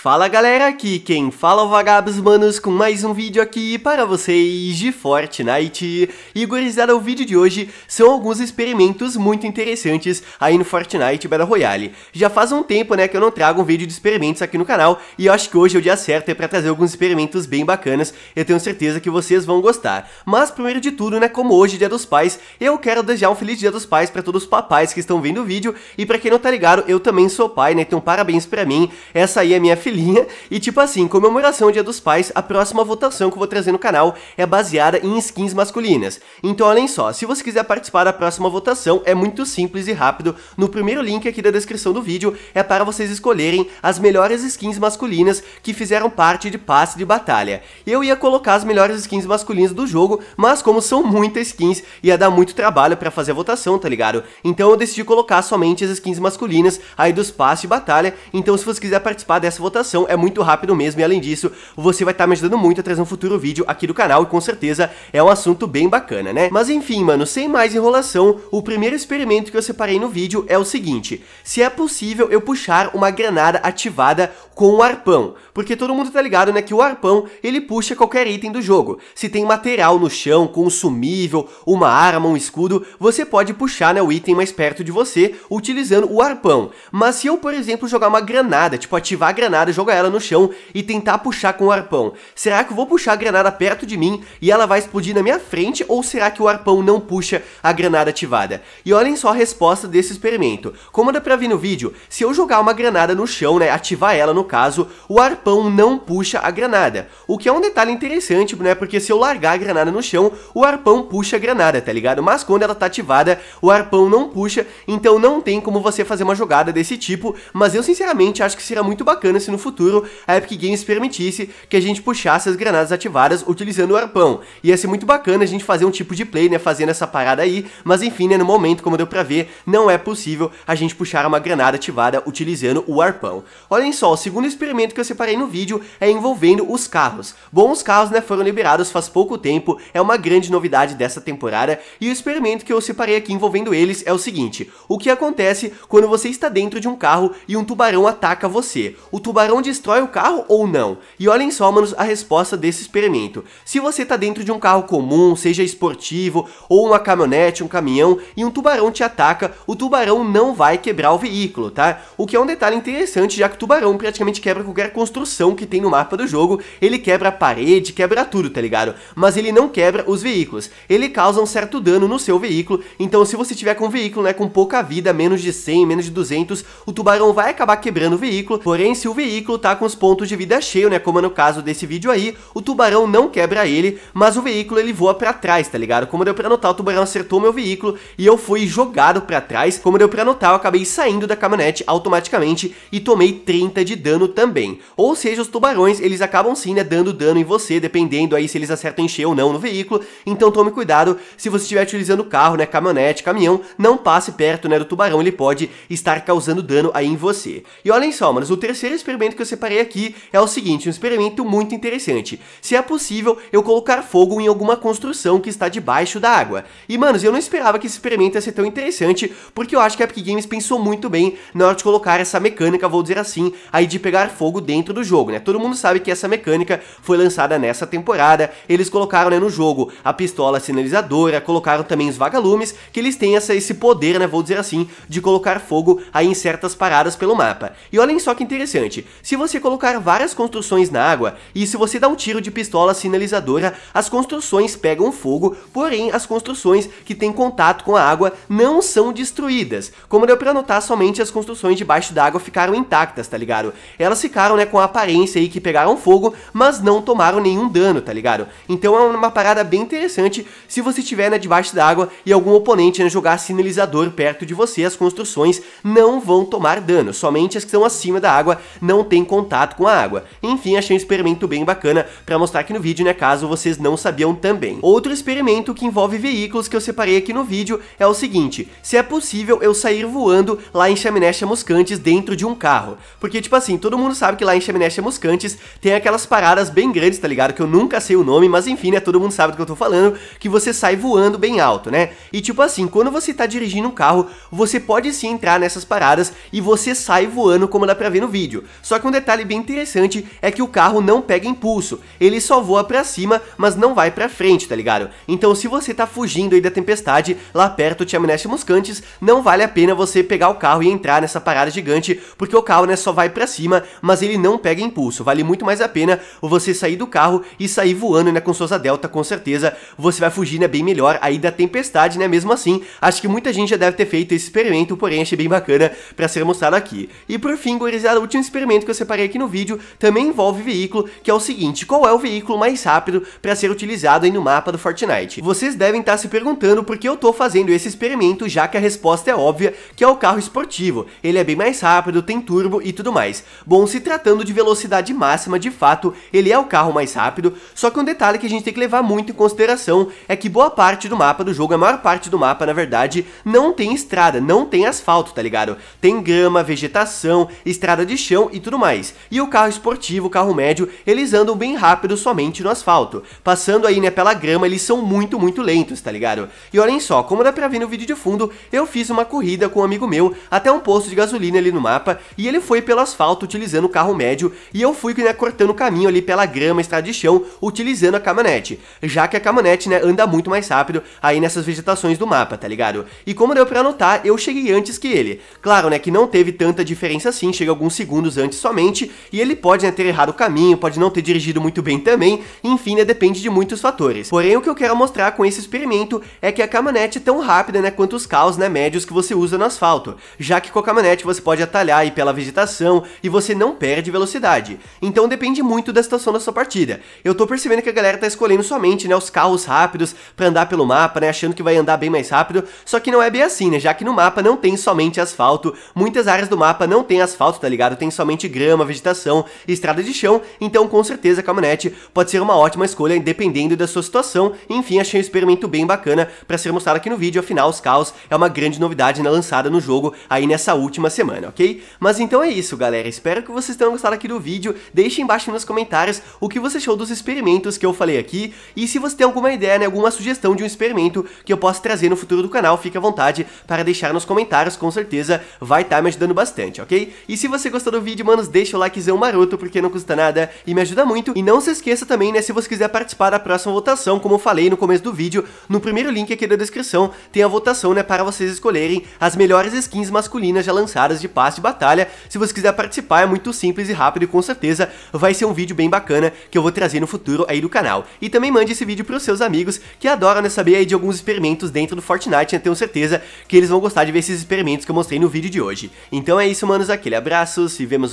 Fala galera, aqui quem fala é o Vagabos Manos com mais um vídeo aqui para vocês de Fortnite. E gurizada, o vídeo de hoje são alguns experimentos muito interessantes aí no Fortnite Battle Royale. Já faz um tempo né que eu não trago um vídeo de experimentos aqui no canal e eu acho que hoje é o dia certo é para trazer alguns experimentos bem bacanas, eu tenho certeza que vocês vão gostar. Mas primeiro de tudo né, como hoje é dia dos pais, eu quero desejar um feliz dia dos pais para todos os papais que estão vendo o vídeo e para quem não tá ligado, eu também sou pai né, então parabéns para mim, essa aí é minha filha filhinha. E tipo assim, comemoração Dia dos Pais, a próxima votação que eu vou trazer no canal é baseada em skins masculinas. Então olhem só, se você quiser participar da próxima votação, é muito simples e rápido. No primeiro link aqui da descrição do vídeo é para vocês escolherem as melhores skins masculinas que fizeram parte de passe de batalha. Eu ia colocar as melhores skins masculinas do jogo, mas como são muitas skins, ia dar muito trabalho para fazer a votação, tá ligado? Então eu decidi colocar somente as skins masculinas aí dos passes de batalha. Então se você quiser participar dessa votação, votação, é muito rápido mesmo e além disso, você vai estar tá me ajudando muito a trazer um futuro vídeo aqui do canal e com certeza é um assunto bem bacana, né? Mas enfim, mano, sem mais enrolação, o primeiro experimento que eu separei no vídeo é o seguinte, se é possível eu puxar uma granada ativada com um arpão, porque todo mundo tá ligado, né, que o arpão, ele puxa qualquer item do jogo. Se tem material no chão, consumível, uma arma, um escudo, você pode puxar, né, o item mais perto de você utilizando o arpão. Mas se eu, por exemplo, jogar uma granada, tipo ativar a granada granada, jogar ela no chão e tentar puxar com o arpão. Será que eu vou puxar a granada perto de mim e ela vai explodir na minha frente ou será que o arpão não puxa a granada ativada? E olhem só a resposta desse experimento. Como dá pra ver no vídeo, se eu jogar uma granada no chão, né, ativar ela no caso, o arpão não puxa a granada. O que é um detalhe interessante, né, porque se eu largar a granada no chão, o arpão puxa a granada, tá ligado? Mas quando ela tá ativada, o arpão não puxa, então não tem como você fazer uma jogada desse tipo, mas eu sinceramente acho que seria muito bacana se no no futuro a Epic Games permitisse que a gente puxasse as granadas ativadas utilizando o arpão. Ia ser muito bacana a gente fazer um tipo de play, né, fazendo essa parada aí, mas enfim, né, no momento, como deu pra ver, não é possível a gente puxar uma granada ativada utilizando o arpão. Olhem só, o segundo experimento que eu separei no vídeo é envolvendo os carros. Bom, os carros, né, foram liberados faz pouco tempo, é uma grande novidade dessa temporada, e o experimento que eu separei aqui envolvendo eles é o seguinte, o que acontece quando você está dentro de um carro e um tubarão ataca você? O tubarão tubarão destrói o carro ou não? E olhem só, manos, a resposta desse experimento. Se você tá dentro de um carro comum, seja esportivo, ou uma caminhonete, um caminhão, e um tubarão te ataca, o tubarão não vai quebrar o veículo, tá? O que é um detalhe interessante, já que o tubarão praticamente quebra qualquer construção que tem no mapa do jogo, ele quebra a parede, quebra tudo, tá ligado? Mas ele não quebra os veículos, ele causa um certo dano no seu veículo, então se você tiver com um veículo, né, com pouca vida, menos de 100, menos de 200, o tubarão vai acabar quebrando o veículo, porém se o veículo veículo tá com os pontos de vida cheio, né? Como é no caso desse vídeo aí, o tubarão não quebra ele, mas o veículo ele voa pra trás, tá ligado? Como deu pra notar, o tubarão acertou meu veículo e eu fui jogado pra trás. Como deu pra notar, eu acabei saindo da caminhonete automaticamente e tomei 30 de dano também. Ou seja, os tubarões, eles acabam sim, né, dando dano em você, dependendo aí se eles acertam cheio ou não no veículo. Então tome cuidado se você estiver utilizando carro, né, caminhonete, caminhão, não passe perto, né, do tubarão, ele pode estar causando dano aí em você. E olhem só, manos, o terceiro experimento experimento que eu separei aqui é o seguinte, um experimento muito interessante. Se é possível, eu colocar fogo em alguma construção que está debaixo da água. E, manos, eu não esperava que esse experimento ia ser tão interessante, porque eu acho que a Epic Games pensou muito bem na hora de colocar essa mecânica, vou dizer assim, aí de pegar fogo dentro do jogo, né? Todo mundo sabe que essa mecânica foi lançada nessa temporada, eles colocaram né, no jogo a pistola sinalizadora, colocaram também os vagalumes, que eles têm essa, esse poder, né, vou dizer assim, de colocar fogo aí em certas paradas pelo mapa. E olhem só que interessante, se você colocar várias construções na água e se você dá um tiro de pistola sinalizadora, as construções pegam fogo, porém as construções que têm contato com a água não são destruídas. Como deu pra notar, somente as construções debaixo d'água ficaram intactas, tá ligado? Elas ficaram, né, com a aparência aí que pegaram fogo, mas não tomaram nenhum dano, tá ligado? Então é uma parada bem interessante se você estiver, né, debaixo d'água e algum oponente né, jogar sinalizador perto de você, as construções não vão tomar dano, somente as que estão acima da água não não tem contato com a água. Enfim, achei um experimento bem bacana para mostrar aqui no vídeo, né, caso vocês não sabiam também. Outro experimento que envolve veículos que eu separei aqui no vídeo é o seguinte, se é possível eu sair voando lá em Chaminé Chamuscantes dentro de um carro. Porque, tipo assim, todo mundo sabe que lá em Chaminé Chamuscantes tem aquelas paradas bem grandes, tá ligado? Que eu nunca sei o nome, mas enfim, né, todo mundo sabe do que eu tô falando, que você sai voando bem alto, né? E tipo assim, quando você tá dirigindo um carro, você pode sim entrar nessas paradas e você sai voando como dá pra ver no vídeo. Só que um detalhe bem interessante é que o carro não pega impulso, ele só voa pra cima, mas não vai pra frente, tá ligado? Então se você tá fugindo aí da tempestade, lá perto de Amnesty Muscantes, não vale a pena você pegar o carro e entrar nessa parada gigante, porque o carro né, só vai pra cima, mas ele não pega impulso, vale muito mais a pena você sair do carro e sair voando né, com suas Delta, com certeza você vai fugir né, bem melhor aí da tempestade, né? Mesmo assim, acho que muita gente já deve ter feito esse experimento, porém achei bem bacana pra ser mostrado aqui. E por fim, gurizada, o último experimento que eu separei aqui no vídeo também envolve veículo, que é o seguinte, qual é o veículo mais rápido para ser utilizado aí no mapa do Fortnite? Vocês devem estar tá se perguntando por que eu tô fazendo esse experimento, já que a resposta é óbvia, que é o carro esportivo. Ele é bem mais rápido, tem turbo e tudo mais. Bom, se tratando de velocidade máxima, de fato, ele é o carro mais rápido, só que um detalhe que a gente tem que levar muito em consideração é que boa parte do mapa do jogo, a maior parte do mapa, na verdade, não tem estrada, não tem asfalto, tá ligado? Tem grama, vegetação, estrada de chão e tudo tudo mais. E o carro esportivo, o carro médio, eles andam bem rápido somente no asfalto. Passando aí, né, pela grama, eles são muito, muito lentos, tá ligado? E olhem só, como dá pra ver no vídeo de fundo, eu fiz uma corrida com um amigo meu até um posto de gasolina ali no mapa, e ele foi pelo asfalto utilizando o carro médio, e eu fui, né, cortando o caminho ali pela grama, estrada de chão, utilizando a caminhonete. Já que a caminhonete, né, anda muito mais rápido aí nessas vegetações do mapa, tá ligado? E como deu pra notar, eu cheguei antes que ele. Claro, né, que não teve tanta diferença assim, chega alguns segundos antes somente, e ele pode né, ter errado o caminho, pode não ter dirigido muito bem também, enfim, né, depende de muitos fatores. Porém, o que eu quero mostrar com esse experimento é que a caminhonete é tão rápida né, quanto os carros né, médios que você usa no asfalto, já que com a caminhonete você pode atalhar aí pela vegetação e você não perde velocidade. Então depende muito da situação da sua partida. Eu tô percebendo que a galera tá escolhendo somente né, os carros rápidos para andar pelo mapa, né, achando que vai andar bem mais rápido, só que não é bem assim, né, já que no mapa não tem somente asfalto, muitas áreas do mapa não tem asfalto, tá ligado? Tem somente bastante grama, vegetação estrada de chão, então com certeza a caminhonete pode ser uma ótima escolha dependendo da sua situação. Enfim, achei um experimento bem bacana para ser mostrado aqui no vídeo, afinal os carros é uma grande novidade na lançada no jogo aí nessa última semana, ok? Mas então é isso galera, espero que vocês tenham gostado aqui do vídeo, deixe embaixo nos comentários o que você achou dos experimentos que eu falei aqui e se você tem alguma ideia, né, alguma sugestão de um experimento que eu possa trazer no futuro do canal, fique à vontade para deixar nos comentários, com certeza vai estar tá me ajudando bastante, ok? E se você gostou do vídeo, manda deixa o likezão maroto, porque não custa nada e me ajuda muito. E não se esqueça também, né, se você quiser participar da próxima votação, como eu falei no começo do vídeo, no primeiro link aqui da descrição tem a votação, né, para vocês escolherem as melhores skins masculinas já lançadas de passe de batalha. Se você quiser participar, é muito simples e rápido e com certeza vai ser um vídeo bem bacana que eu vou trazer no futuro aí do canal. E também mande esse vídeo pros seus amigos que adoram, né, saber aí de alguns experimentos dentro do Fortnite, né, tenho certeza que eles vão gostar de ver esses experimentos que eu mostrei no vídeo de hoje. Então é isso, manos, aquele abraço, se vemos